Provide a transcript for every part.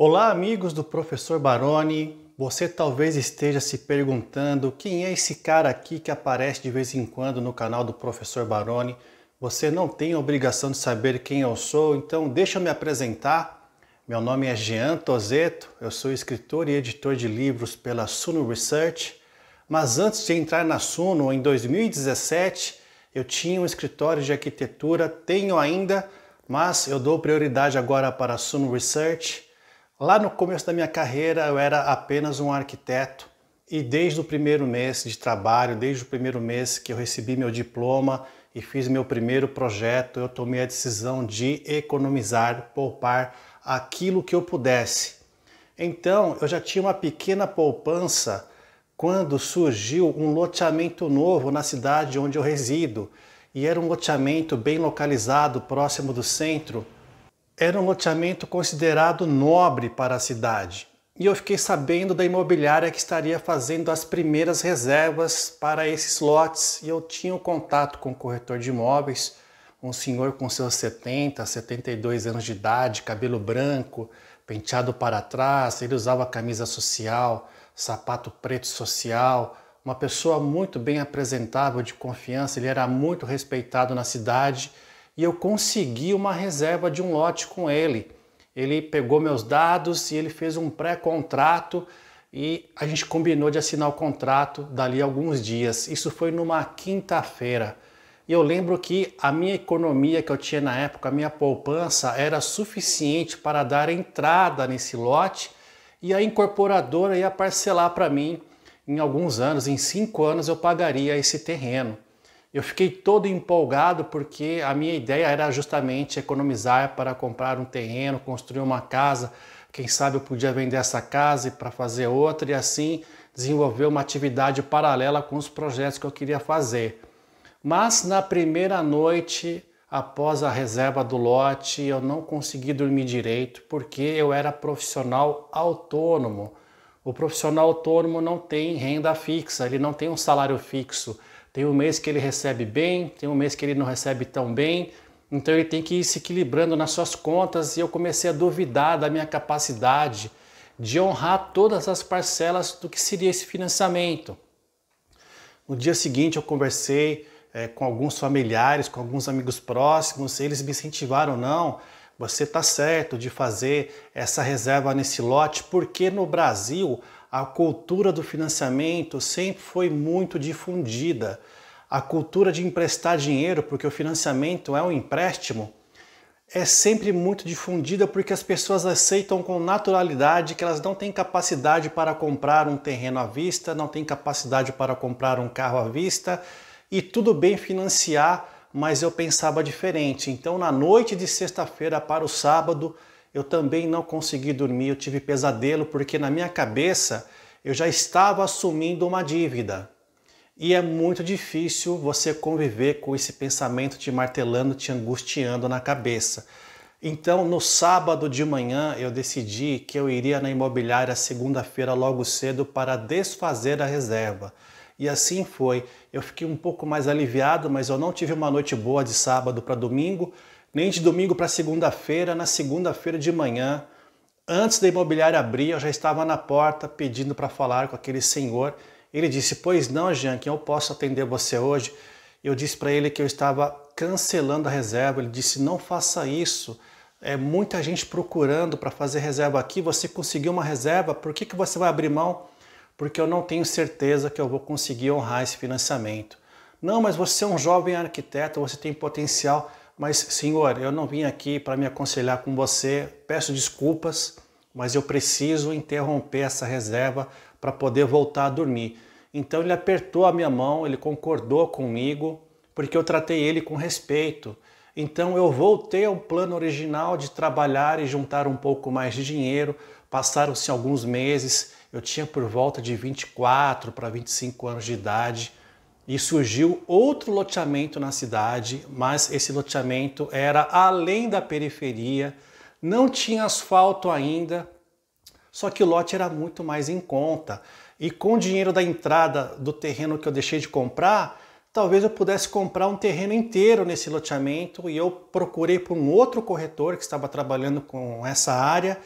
Olá, amigos do professor Baroni. Você talvez esteja se perguntando quem é esse cara aqui que aparece de vez em quando no canal do professor Baroni. Você não tem a obrigação de saber quem eu sou, então deixa eu me apresentar. Meu nome é Jean Tozeto, eu sou escritor e editor de livros pela Suno Research. Mas antes de entrar na Suno, em 2017, eu tinha um escritório de arquitetura, tenho ainda, mas eu dou prioridade agora para a Suno Research Lá no começo da minha carreira eu era apenas um arquiteto e desde o primeiro mês de trabalho, desde o primeiro mês que eu recebi meu diploma e fiz meu primeiro projeto, eu tomei a decisão de economizar, poupar aquilo que eu pudesse. Então, eu já tinha uma pequena poupança quando surgiu um loteamento novo na cidade onde eu resido. E era um loteamento bem localizado, próximo do centro, era um loteamento considerado nobre para a cidade, e eu fiquei sabendo da imobiliária que estaria fazendo as primeiras reservas para esses lotes, e eu tinha um contato com o um corretor de imóveis, um senhor com seus 70, 72 anos de idade, cabelo branco, penteado para trás, ele usava camisa social, sapato preto social, uma pessoa muito bem apresentável, de confiança, ele era muito respeitado na cidade e eu consegui uma reserva de um lote com ele. Ele pegou meus dados e ele fez um pré-contrato e a gente combinou de assinar o contrato dali alguns dias. Isso foi numa quinta-feira. E eu lembro que a minha economia que eu tinha na época, a minha poupança, era suficiente para dar entrada nesse lote e a incorporadora ia parcelar para mim em alguns anos, em cinco anos eu pagaria esse terreno. Eu fiquei todo empolgado porque a minha ideia era justamente economizar para comprar um terreno, construir uma casa. Quem sabe eu podia vender essa casa para fazer outra e assim desenvolver uma atividade paralela com os projetos que eu queria fazer. Mas na primeira noite, após a reserva do lote, eu não consegui dormir direito porque eu era profissional autônomo. O profissional autônomo não tem renda fixa, ele não tem um salário fixo tem um mês que ele recebe bem, tem um mês que ele não recebe tão bem. Então ele tem que ir se equilibrando nas suas contas e eu comecei a duvidar da minha capacidade de honrar todas as parcelas do que seria esse financiamento. No dia seguinte eu conversei é, com alguns familiares, com alguns amigos próximos, eles me incentivaram, ou não, você está certo de fazer essa reserva nesse lote, porque no Brasil a cultura do financiamento sempre foi muito difundida. A cultura de emprestar dinheiro, porque o financiamento é um empréstimo, é sempre muito difundida porque as pessoas aceitam com naturalidade que elas não têm capacidade para comprar um terreno à vista, não têm capacidade para comprar um carro à vista e tudo bem financiar mas eu pensava diferente. Então, na noite de sexta-feira para o sábado, eu também não consegui dormir, eu tive pesadelo, porque na minha cabeça eu já estava assumindo uma dívida. E é muito difícil você conviver com esse pensamento te martelando, te angustiando na cabeça. Então, no sábado de manhã, eu decidi que eu iria na imobiliária segunda-feira logo cedo para desfazer a reserva. E assim foi. Eu fiquei um pouco mais aliviado, mas eu não tive uma noite boa de sábado para domingo, nem de domingo para segunda-feira. Na segunda-feira de manhã, antes da imobiliária abrir, eu já estava na porta pedindo para falar com aquele senhor. Ele disse: Pois não, Jean, que eu posso atender você hoje. Eu disse para ele que eu estava cancelando a reserva. Ele disse: Não faça isso. É muita gente procurando para fazer reserva aqui. Você conseguiu uma reserva, por que, que você vai abrir mão? porque eu não tenho certeza que eu vou conseguir honrar esse financiamento. Não, mas você é um jovem arquiteto, você tem potencial, mas senhor, eu não vim aqui para me aconselhar com você, peço desculpas, mas eu preciso interromper essa reserva para poder voltar a dormir. Então ele apertou a minha mão, ele concordou comigo, porque eu tratei ele com respeito. Então eu voltei ao plano original de trabalhar e juntar um pouco mais de dinheiro. Passaram-se alguns meses eu tinha por volta de 24 para 25 anos de idade e surgiu outro loteamento na cidade, mas esse loteamento era além da periferia, não tinha asfalto ainda, só que o lote era muito mais em conta. E com o dinheiro da entrada do terreno que eu deixei de comprar, talvez eu pudesse comprar um terreno inteiro nesse loteamento e eu procurei por um outro corretor que estava trabalhando com essa área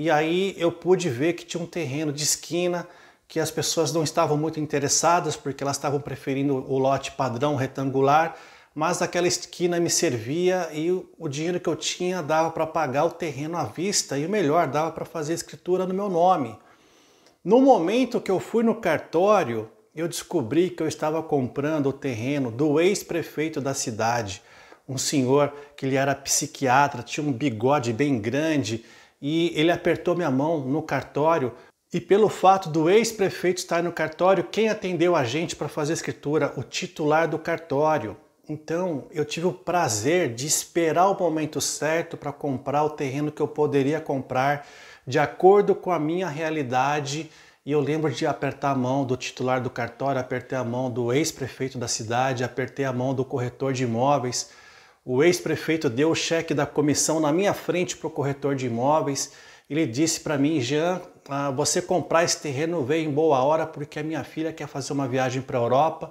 e aí eu pude ver que tinha um terreno de esquina que as pessoas não estavam muito interessadas porque elas estavam preferindo o lote padrão retangular, mas aquela esquina me servia e o dinheiro que eu tinha dava para pagar o terreno à vista e o melhor, dava para fazer escritura no meu nome. No momento que eu fui no cartório, eu descobri que eu estava comprando o terreno do ex-prefeito da cidade, um senhor que ele era psiquiatra, tinha um bigode bem grande e ele apertou minha mão no cartório. E pelo fato do ex-prefeito estar no cartório, quem atendeu a gente para fazer a escritura? O titular do cartório. Então eu tive o prazer de esperar o momento certo para comprar o terreno que eu poderia comprar de acordo com a minha realidade. E eu lembro de apertar a mão do titular do cartório, apertei a mão do ex-prefeito da cidade, apertei a mão do corretor de imóveis o ex-prefeito deu o cheque da comissão na minha frente para o corretor de imóveis. Ele disse para mim, Jean, ah, você comprar esse terreno veio em boa hora porque a minha filha quer fazer uma viagem para a Europa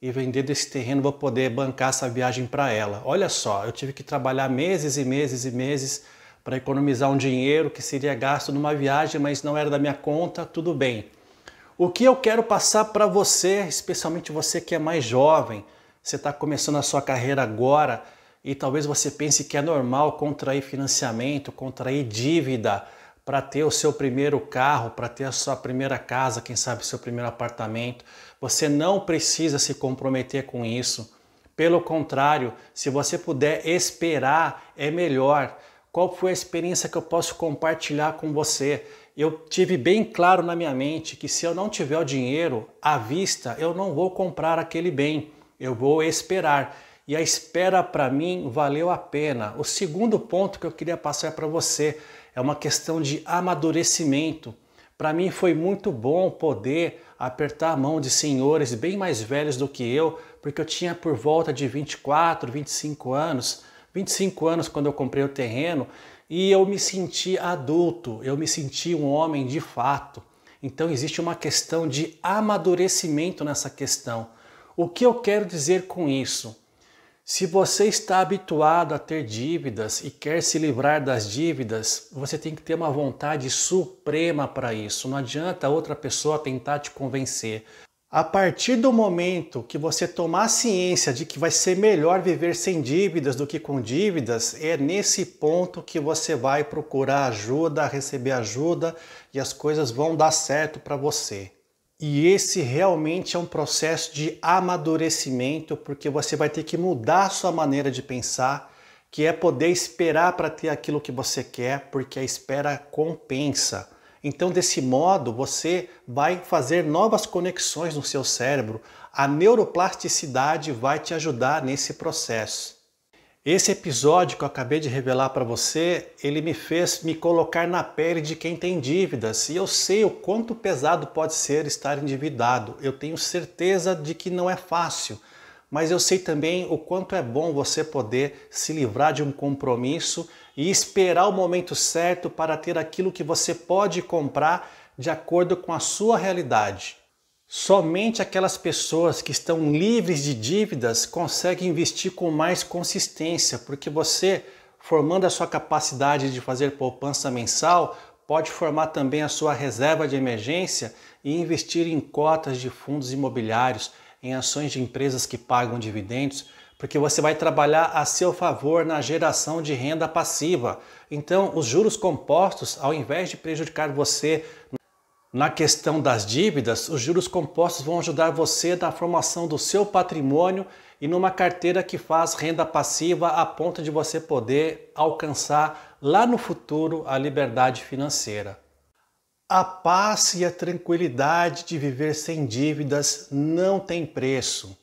e vendendo esse terreno vou poder bancar essa viagem para ela. Olha só, eu tive que trabalhar meses e meses e meses para economizar um dinheiro que seria gasto numa viagem, mas não era da minha conta, tudo bem. O que eu quero passar para você, especialmente você que é mais jovem, você está começando a sua carreira agora, e talvez você pense que é normal contrair financiamento, contrair dívida para ter o seu primeiro carro, para ter a sua primeira casa, quem sabe seu primeiro apartamento. Você não precisa se comprometer com isso. Pelo contrário, se você puder esperar, é melhor. Qual foi a experiência que eu posso compartilhar com você? Eu tive bem claro na minha mente que se eu não tiver o dinheiro à vista, eu não vou comprar aquele bem. Eu vou esperar e a espera para mim valeu a pena. O segundo ponto que eu queria passar é para você é uma questão de amadurecimento. Para mim foi muito bom poder apertar a mão de senhores bem mais velhos do que eu, porque eu tinha por volta de 24, 25 anos, 25 anos quando eu comprei o terreno, e eu me senti adulto, eu me senti um homem de fato. Então existe uma questão de amadurecimento nessa questão. O que eu quero dizer com isso? Se você está habituado a ter dívidas e quer se livrar das dívidas, você tem que ter uma vontade suprema para isso. Não adianta outra pessoa tentar te convencer. A partir do momento que você tomar ciência de que vai ser melhor viver sem dívidas do que com dívidas, é nesse ponto que você vai procurar ajuda, receber ajuda e as coisas vão dar certo para você. E esse realmente é um processo de amadurecimento, porque você vai ter que mudar sua maneira de pensar, que é poder esperar para ter aquilo que você quer, porque a espera compensa. Então, desse modo, você vai fazer novas conexões no seu cérebro. A neuroplasticidade vai te ajudar nesse processo. Esse episódio que eu acabei de revelar para você, ele me fez me colocar na pele de quem tem dívidas e eu sei o quanto pesado pode ser estar endividado. Eu tenho certeza de que não é fácil, mas eu sei também o quanto é bom você poder se livrar de um compromisso e esperar o momento certo para ter aquilo que você pode comprar de acordo com a sua realidade. Somente aquelas pessoas que estão livres de dívidas conseguem investir com mais consistência, porque você, formando a sua capacidade de fazer poupança mensal, pode formar também a sua reserva de emergência e investir em cotas de fundos imobiliários, em ações de empresas que pagam dividendos, porque você vai trabalhar a seu favor na geração de renda passiva. Então, os juros compostos, ao invés de prejudicar você na questão das dívidas, os juros compostos vão ajudar você na formação do seu patrimônio e numa carteira que faz renda passiva a ponto de você poder alcançar lá no futuro a liberdade financeira. A paz e a tranquilidade de viver sem dívidas não tem preço.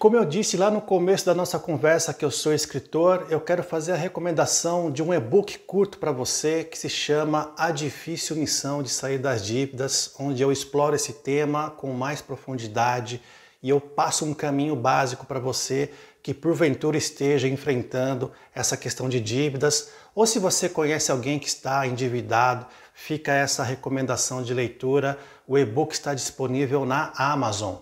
como eu disse lá no começo da nossa conversa que eu sou escritor, eu quero fazer a recomendação de um e-book curto para você que se chama A Difícil Missão de Sair das Dívidas, onde eu exploro esse tema com mais profundidade e eu passo um caminho básico para você que porventura esteja enfrentando essa questão de dívidas, ou se você conhece alguém que está endividado, fica essa recomendação de leitura. O e-book está disponível na Amazon.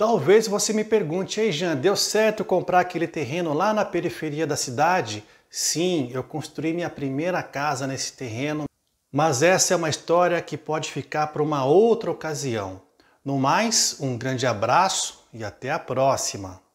Talvez você me pergunte, ei Jean, deu certo comprar aquele terreno lá na periferia da cidade? Sim, eu construí minha primeira casa nesse terreno, mas essa é uma história que pode ficar para uma outra ocasião. No mais, um grande abraço e até a próxima!